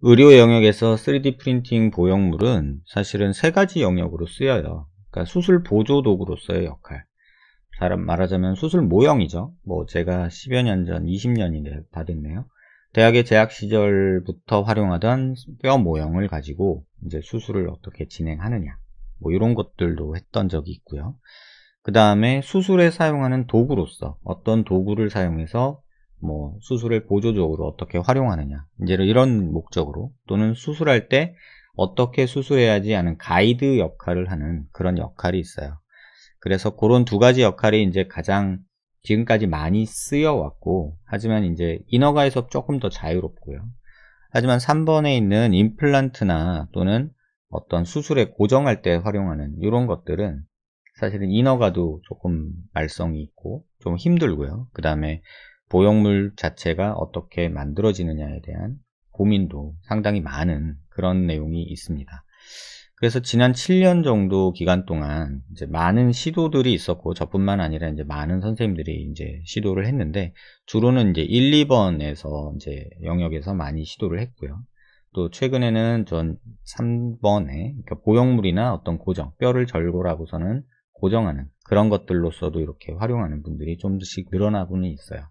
의료 영역에서 3D 프린팅 보형물은 사실은 세 가지 영역으로 쓰여요. 그러니까 수술 보조 도구로서의 역할. 사람 말하자면 수술 모형이죠. 뭐 제가 10여 년 전, 20년이 다 됐네요. 대학의 재학 시절부터 활용하던 뼈 모형을 가지고 이제 수술을 어떻게 진행하느냐. 뭐 이런 것들도 했던 적이 있고요. 그 다음에 수술에 사용하는 도구로서 어떤 도구를 사용해서 뭐 수술을 보조적으로 어떻게 활용하느냐 이제 이런 목적으로 또는 수술할 때 어떻게 수술해야지 하는 가이드 역할을 하는 그런 역할이 있어요 그래서 그런 두 가지 역할이 이제 가장 지금까지 많이 쓰여왔고 하지만 이제 인허가에서 조금 더 자유롭고요 하지만 3번에 있는 임플란트나 또는 어떤 수술에 고정할 때 활용하는 이런 것들은 사실은 인허가도 조금 말썽이 있고 좀 힘들고요 그 다음에 보형물 자체가 어떻게 만들어지느냐에 대한 고민도 상당히 많은 그런 내용이 있습니다. 그래서 지난 7년 정도 기간 동안 이제 많은 시도들이 있었고 저뿐만 아니라 이제 많은 선생님들이 이제 시도를 했는데 주로는 이제 1, 2번에서 이제 영역에서 많이 시도를 했고요. 또 최근에는 전 3번에 그러니까 보형물이나 어떤 고정, 뼈를 절고라고서는 고정하는 그런 것들로서도 이렇게 활용하는 분들이 좀씩 늘어나고는 있어요.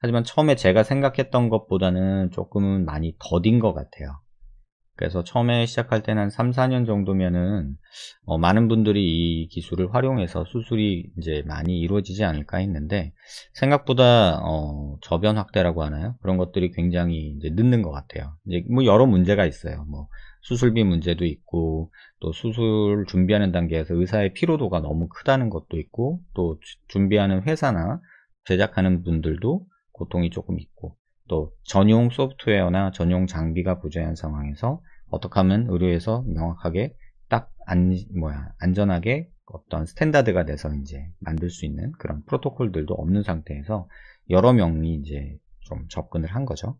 하지만 처음에 제가 생각했던 것보다는 조금은 많이 더딘 것 같아요. 그래서 처음에 시작할 때는 한 3, 4년 정도면은 어, 많은 분들이 이 기술을 활용해서 수술이 이제 많이 이루어지지 않을까 했는데 생각보다 어, 저변 확대라고 하나요? 그런 것들이 굉장히 이제 늦는 것 같아요. 이제 뭐 여러 문제가 있어요. 뭐 수술비 문제도 있고 또 수술 준비하는 단계에서 의사의 피로도가 너무 크다는 것도 있고 또 준비하는 회사나 제작하는 분들도 고통이 조금 있고 또 전용 소프트웨어나 전용 장비가 부재한 상황에서 어떻게 하면 의료에서 명확하게 딱 안, 뭐야, 안전하게 어떤 스탠다드가 돼서 이제 만들 수 있는 그런 프로토콜들도 없는 상태에서 여러 명이 이제 좀 접근을 한 거죠.